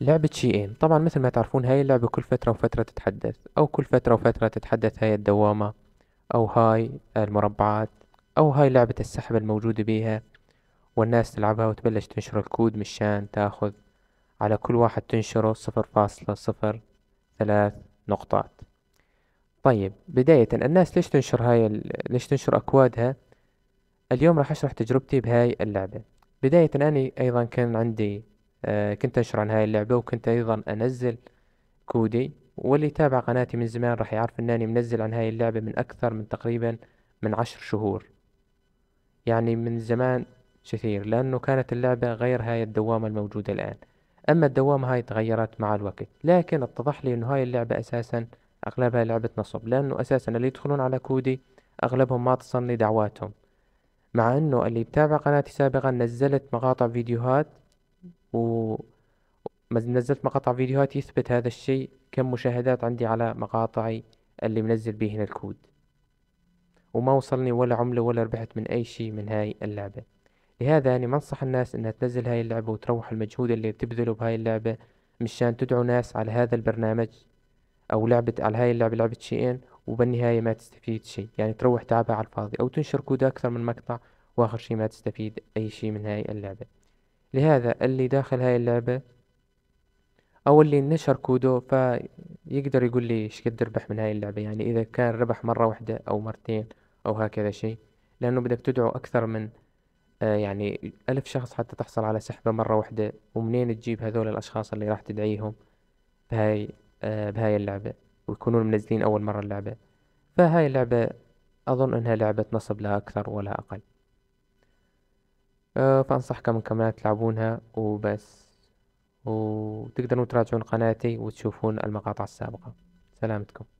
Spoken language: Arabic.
لعبة شيئين طبعا مثل ما تعرفون هاي اللعبة كل فترة وفترة تتحدث أو كل فترة وفترة تتحدث هاي الدوامة أو هاي المربعات أو هاي لعبة السحب الموجودة بيها والناس تلعبها وتبلش تنشر الكود مشان تاخذ على كل واحد تنشره صفر فاصلة صفر ثلاث نقطات طيب بداية الناس ليش تنشر هاي ال... ليش تنشر أكوادها اليوم راح أشرح تجربتي بهاي اللعبة بداية أنا أيضا كان عندي آه، كنت انشر عن هاي اللعبة وكنت أيضا أنزل كودي واللي يتابع قناتي من زمان راح يعرف أنني منزل عن هاي اللعبة من أكثر من تقريبا من عشر شهور يعني من زمان كثير لأنه كانت اللعبة غير هاي الدوامة الموجودة الآن أما الدوامة هاي تغيرت مع الوقت لكن اتضح لي أنه هاي اللعبة أساسا أغلبها لعبة نصب لأنه أساسا اللي يدخلون على كودي أغلبهم ما تصلني دعواتهم مع أنه اللي يتابع قناتي سابقا نزلت مقاطع فيديوهات و نزلت مقاطع فيديوهات يثبت هذا الشيء كم مشاهدات عندي على مقاطعي اللي منزل بيهن الكود وما وصلني ولا عملة ولا ربحت من أي شيء من هاي اللعبة لهذا أنا منصح الناس أنها تنزل هاي اللعبة وتروح المجهود اللي بتبذله بهاي اللعبة مشان تدعو ناس على هذا البرنامج أو لعبة على هاي اللعبة لعبة شيئين وبالنهاية ما تستفيد شيء يعني تروح تعبها على الفاضي أو تنشر كود أكثر من مقطع وآخر شيء ما تستفيد أي شيء من هاي اللعبة لهذا اللي داخل هاي اللعبة او اللي نشر كودو فيقدر يقول لي ايش قد ربح من هاي اللعبة يعني اذا كان ربح مرة واحدة او مرتين او هكذا شيء لانه بدك تدعو اكثر من آه يعني ألف شخص حتى تحصل على سحبة مرة واحدة ومنين تجيب هذول الأشخاص اللي راح تدعيهم بهاي آه بهاي اللعبة ويكونون منزلين أول مرة اللعبة فهاي اللعبة أظن أنها لعبة نصب لا أكثر ولا أقل أه فأنصحكم كمان تلعبونها وبس وتقدرون تراجعون قناتي وتشوفون المقاطع السابقة سلامتكم